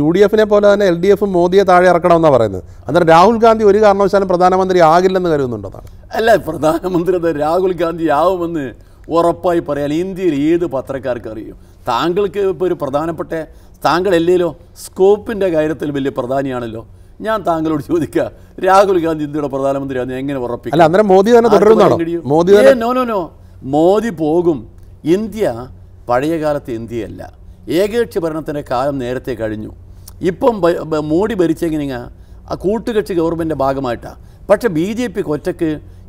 U D എഫിനെ പോലെ തന്നെ എൽ ഡി എഫും മോദിയെ താഴെ ഇറക്കണമെന്നാണ് പറയുന്നത് അന്നേരം രാഹുൽ ഗാന്ധി ഒരു കാരണവശാലും പ്രധാനമന്ത്രി ആകില്ലെന്ന് കരുതുന്നുണ്ടോ അല്ല പ്രധാനമന്ത്രി രാഹുൽ ഗാന്ധി ആവുമെന്ന് ഉറപ്പായി പറയാൻ ഇന്ത്യയിൽ ഏത് പത്രക്കാർക്ക് അറിയും താങ്കൾക്ക് ഇപ്പോൾ ഒരു പ്രധാനപ്പെട്ട താങ്കളല്ലേലോ സ്കോപ്പിൻ്റെ കാര്യത്തിൽ വലിയ പ്രധാനിയാണല്ലോ ഞാൻ താങ്കളോട് ചോദിക്കുക രാഹുൽ ഗാന്ധി ഇന്ത്യയുടെ പ്രധാനമന്ത്രിയാണെന്ന് എങ്ങനെ ഉറപ്പിക്കും അല്ല അന്നേരം മോദി തന്നെ Modi no no no Modi പോകും ഇന്ത്യ പഴയ കാലത്തെ ഇന്ത്യയല്ല ഏകകക്ഷി ഭരണത്തിൻ്റെ കാലം നേരത്തെ കഴിഞ്ഞു ഇപ്പം മോഡി ഭരിച്ചെങ്ങനെയാണ് ആ കൂട്ടുകക്ഷി ഗവൺമെൻറ്റിൻ്റെ ഭാഗമായിട്ടാണ് പക്ഷേ ബി ജെ പിക്ക് ഒറ്റക്ക്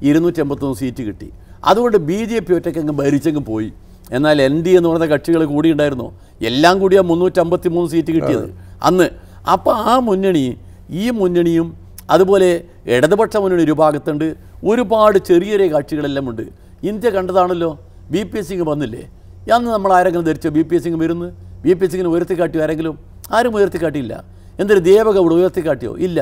ഇരുന്നൂറ്റമ്പത്തൊന്ന് സീറ്റ് കിട്ടി അതുകൊണ്ട് ബി ജെ പി ഒറ്റയ്ക്ക് അങ്ങ് ഭരിച്ചങ്ങ് പോയി എന്നാൽ എൻ ഡി എന്ന് പറയുന്ന കക്ഷികൾ കൂടി ഉണ്ടായിരുന്നു എല്ലാം കൂടി ആ മുന്നൂറ്റമ്പത്തി മൂന്ന് സീറ്റ് കിട്ടിയത് അന്ന് അപ്പോൾ ആ മുന്നണി ഈ മുന്നണിയും അതുപോലെ ഇടതുപക്ഷ മുന്നണി ഒരു ഭാഗത്തുണ്ട് ഒരുപാട് ചെറിയ ചെറിയ കക്ഷികളെല്ലാം ഉണ്ട് ഇന്ത്യ കണ്ടതാണല്ലോ ബി പി എസ് സിംഗ് വന്നില്ലേ അന്ന് നമ്മൾ ആരെങ്കിലും ധരിച്ചോ ബി പി എസ് സിംഗ് വരുന്നു ബി പി എസ് സിംഗിന് ഉയർത്തി കാട്ടി ആരെങ്കിലും ആരും ഉയർത്തിക്കാട്ടിയില്ല എന്തൊരു ദേവഗൗഡ് ഉയർത്തിക്കാട്ടിയോ ഇല്ല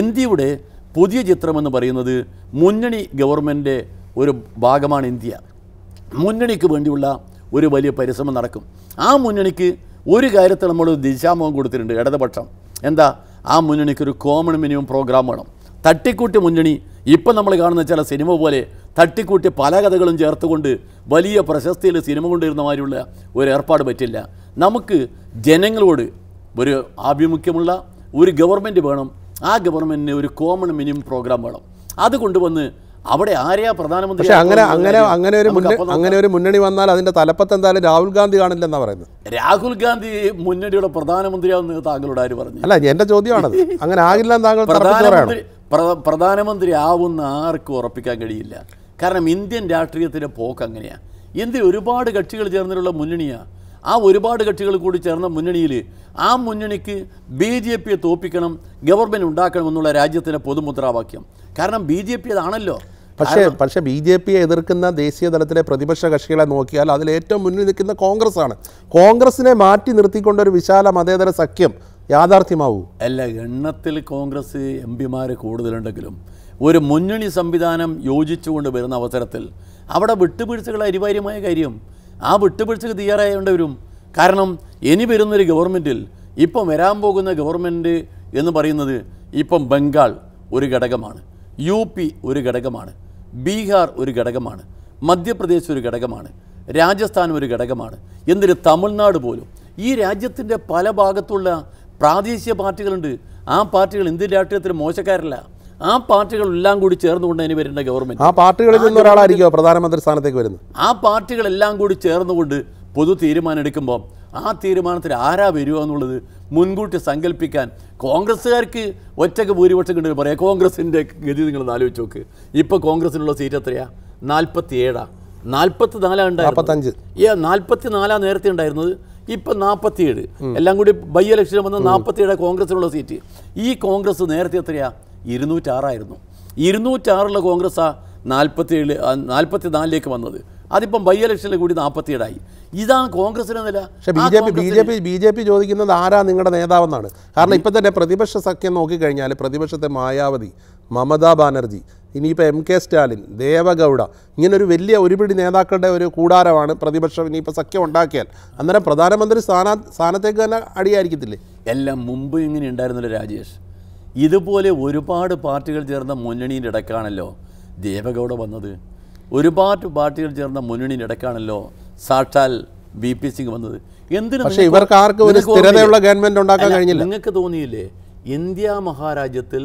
ഇന്ത്യയുടെ പുതിയ ചിത്രമെന്ന് പറയുന്നത് മുന്നണി ഗവൺമെൻറ് ഒരു ഭാഗമാണ് ഇന്ത്യ മുന്നണിക്ക് വേണ്ടിയുള്ള ഒരു വലിയ പരിശ്രമം നടക്കും ആ മുന്നണിക്ക് ഒരു കാര്യത്തിൽ നമ്മൾ ദിശാമുഖം കൊടുത്തിട്ടുണ്ട് ഇടതുപക്ഷം എന്താ ആ മുന്നണിക്കൊരു കോമൺ മിനിമം പ്രോഗ്രാം വേണം തട്ടിക്കൂട്ടി മുന്നണി ഇപ്പം നമ്മൾ കാണുന്ന ചില സിനിമ പോലെ തട്ടിക്കൂട്ടി പല കഥകളും ചേർത്തുകൊണ്ട് വലിയ പ്രശസ്തിയിൽ സിനിമ കൊണ്ടിരുന്ന മാതിരിയുള്ള ഒരു ഏർപ്പാട് പറ്റില്ല നമുക്ക് ജനങ്ങളോട് ഒരു ആഭിമുഖ്യമുള്ള ഒരു ഗവൺമെൻറ് വേണം ആ ഗവൺമെൻറ്റിന് ഒരു കോമൺ മിനിമം പ്രോഗ്രാം വേണം അത് കൊണ്ടുവന്ന് അവിടെ ആരെയാ പ്രധാനമന്ത്രി പക്ഷേ അങ്ങനെ അങ്ങനെ അങ്ങനെ ഒരു അങ്ങനെ ഒരു മുന്നണി വന്നാൽ അതിന്റെ തലപ്പത്ത് എന്തായാലും രാഹുൽ ഗാന്ധി കാണില്ലെന്നാ പറയുന്നത് രാഹുൽ ഗാന്ധി മുന്നണിയുടെ പ്രധാനമന്ത്രിയാവുന്ന താങ്കളോട് ആര് പറഞ്ഞു അല്ല എന്റെ ചോദ്യമാണത് അങ്ങനെ ആകില്ല താങ്കൾ പ്രധാനമന്ത്രി പ്രധാനമന്ത്രി ആവുന്ന ആർക്കും ഉറപ്പിക്കാൻ കഴിയില്ല കാരണം ഇന്ത്യൻ രാഷ്ട്രീയത്തിൻ്റെ പോക്ക് അങ്ങനെയാണ് ഇന്ത്യ ഒരുപാട് കക്ഷികൾ ചേർന്നിട്ടുള്ള മുന്നണിയാണ് ആ ഒരുപാട് കക്ഷികൾ കൂടി ചേർന്ന മുന്നണിയിൽ ആ മുന്നണിക്ക് ബി ജെ പിയെ തോപ്പിക്കണം ഗവൺമെൻറ് എന്നുള്ള രാജ്യത്തിൻ്റെ പൊതുമുദ്രാവാക്യം കാരണം ബി ജെ പി അതാണല്ലോ പക്ഷേ പക്ഷേ ബി ജെ പിയെ എതിർക്കുന്ന ദേശീയ തലത്തിലെ പ്രതിപക്ഷ കക്ഷികളെ നോക്കിയാൽ അതിൽ ഏറ്റവും മുന്നിൽ നിൽക്കുന്ന കോൺഗ്രസ് ആണ് കോൺഗ്രസിനെ മാറ്റി നിർത്തിക്കൊണ്ട് ഒരു വിശാല മതേതര സഖ്യം യാഥാർത്ഥ്യമാവൂ അല്ല എണ്ണത്തിൽ കോൺഗ്രസ് എം പിമാർ കൂടുതലുണ്ടെങ്കിലും ഒരു മുന്നണി സംവിധാനം യോജിച്ചുകൊണ്ട് വരുന്ന അവസരത്തിൽ അവിടെ വിട്ടുവീഴ്ചകൾ അനിവാര്യമായ കാര്യം ആ വിട്ടുവീഴ്ചക്ക് തയ്യാറായേണ്ടി വരും കാരണം ഇനി വരുന്നൊരു ഗവൺമെൻറ്റിൽ ഇപ്പം വരാൻ പോകുന്ന ഗവൺമെൻറ് എന്ന് പറയുന്നത് ഇപ്പം ബംഗാൾ ഒരു ഘടകമാണ് യു പി ഒരു ഘടകമാണ് ബീഹാർ ഒരു ഘടകമാണ് മധ്യപ്രദേശ് ഒരു ഘടകമാണ് രാജസ്ഥാൻ ഒരു ഘടകമാണ് എന്തിന് തമിഴ്നാട് പോലും ഈ രാജ്യത്തിൻ്റെ പല ഭാഗത്തുള്ള പ്രാദേശിക പാർട്ടികളുണ്ട് ആ പാർട്ടികൾ ഇന്ത്യൻ രാഷ്ട്രീയത്തിൽ മോശക്കാരല്ല ആ പാർട്ടികളെല്ലാം കൂടി ചേർന്നുകൊണ്ട് ഇനി വരുന്ന ഗവൺമെന്റ് ആ പാർട്ടികളിൽ നിന്ന് ഒരാളായിരിക്കും പ്രധാനമന്ത്രി സ്ഥാനത്തേക്ക് വരുന്നത് ആ പാർട്ടികളെല്ലാം കൂടി ചേർന്നുകൊണ്ട് പൊതു തീരുമാനം എടുക്കുമ്പോൾ ആ തീരുമാനത്തിൽ ആരാ വരിക എന്നുള്ളത് മുൻകൂട്ടി സങ്കല്പിക്കാൻ കോൺഗ്രസ്സുകാർക്ക് ഒറ്റക്ക് ഭൂരിപക്ഷം കണ്ടു പറയാം കോൺഗ്രസിൻ്റെ ഗതി നിങ്ങൾ ആലോചിച്ച് നോക്ക് ഇപ്പോൾ കോൺഗ്രസിനുള്ള സീറ്റ് എത്രയാ നാൽപ്പത്തി ഏഴാണ് നാൽപ്പത്തി നാലാണ് ഉണ്ടായിരുന്നത് ഏ നാൽപ്പത്തി നാലാണ് നേരത്തെ ഉണ്ടായിരുന്നത് ഇപ്പം നാൽപ്പത്തിയേഴ് എല്ലാം കൂടി ബൈ വന്ന വന്ന് നാൽപ്പത്തിയേഴ് കോൺഗ്രസിനുള്ള സീറ്റ് ഈ കോൺഗ്രസ് നേരത്തെ എത്രയാണ് ഇരുന്നൂറ്റാറായിരുന്നു ഇരുന്നൂറ്റാറുള്ള കോൺഗ്രസ് ആ നാൽപ്പത്തിയേഴ് നാൽപ്പത്തി നാലിലേക്ക് വന്നത് അതിപ്പം ബൈ ഇലക്ഷനിൽ കൂടി നാൽപ്പത്തിയേഴായി ഇതാണ് കോൺഗ്രസിന് നില പക്ഷേ B J P B J P B J P ചോദിക്കുന്നത് ആരാ നിങ്ങളുടെ നേതാവെന്നാണ് കാരണം ഇപ്പം തന്നെ പ്രതിപക്ഷ സഖ്യം നോക്കിക്കഴിഞ്ഞാൽ പ്രതിപക്ഷത്തെ മായാവതി മമതാ ബാനർജി ഇനിയിപ്പോൾ എം കെ സ്റ്റാലിൻ ദേവഗൗഡ ഇങ്ങനൊരു വലിയ ഒരുപിടി നേതാക്കളുടെ ഒരു കൂടാരമാണ് പ്രതിപക്ഷം ഇനിയിപ്പോൾ സഖ്യം ഉണ്ടാക്കിയാൽ അന്നേരം പ്രധാനമന്ത്രി സ്ഥാന സ്ഥാനത്തേക്ക് തന്നെ അടിയായിരിക്കത്തില്ലേ എല്ലാം മുമ്പ് ഇങ്ങനെ ഉണ്ടായിരുന്നില്ല രാജേഷ് ഇതുപോലെ ഒരുപാട് പാർട്ടികൾ ചേർന്ന മുന്നണിയുടെ ഇടക്കാണല്ലോ ദേവഗൗഡ വന്നത് ഒരുപാട് പാർട്ടികൾ ചേർന്ന മുന്നണിയുടെ ഇടക്കാണല്ലോ സാക്ഷാൽ ബി പി സിംഗ് വന്നത് എന്തിനു പക്ഷേ ഇവർക്ക് സ്ഥിരതയുള്ള ഗവൺമെന്റ് ഉണ്ടാക്കാൻ കഴിഞ്ഞില്ല നിങ്ങൾക്ക് തോന്നിയില്ലേ ഇന്ത്യ മഹാരാജ്യത്തിൽ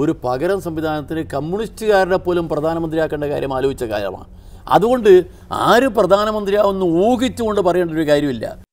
ഒരു പകരം സംവിധാനത്തിന് കമ്മ്യൂണിസ്റ്റുകാരുടെ പോലും പ്രധാനമന്ത്രിയാക്കേണ്ട കാര്യം ആലോചിച്ച കാര്യമാണ് അതുകൊണ്ട് ആര് പ്രധാനമന്ത്രിയാവെന്ന് ഊഹിച്ചുകൊണ്ട് പറയേണ്ട ഒരു കാര്യമില്ല